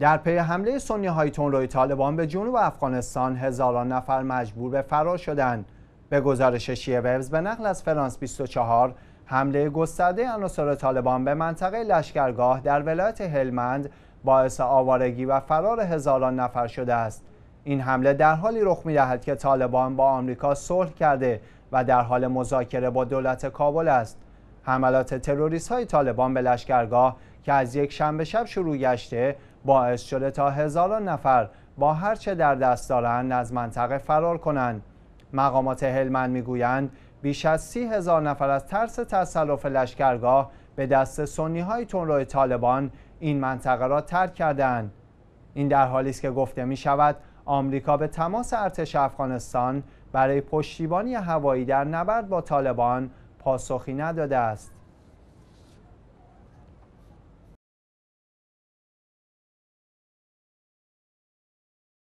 در پی حمله سنی های روی طالبان به جنوب افغانستان هزاران نفر مجبور به فرار شدند به گزارش شیه وبز به نقل از فرانس 24 حمله گسترده عناصر طالبان به منطقه لشکرگاه در ولایت هلمند باعث آوارگی و فرار هزاران نفر شده است این حمله در حالی رخ می دهد که طالبان با آمریکا صلح کرده و در حال مذاکره با دولت کابل است حملات تروریست های طالبان به لشکرگاه که از یک شنبه شب شروع گشته باعث شده تا هزاران نفر با هرچه در دست دارند از منطقه فرار کنند مقامات هلمند میگویند بیش از سی هزار نفر از ترس تصرف لشکرگاه به دست سنی های تنروی طالبان این منطقه را ترک کردند این در حالی است که گفته می شود آمریکا به تماس ارتش افغانستان برای پشتیبانی هوایی در نبرد با طالبان پاسخی نداده است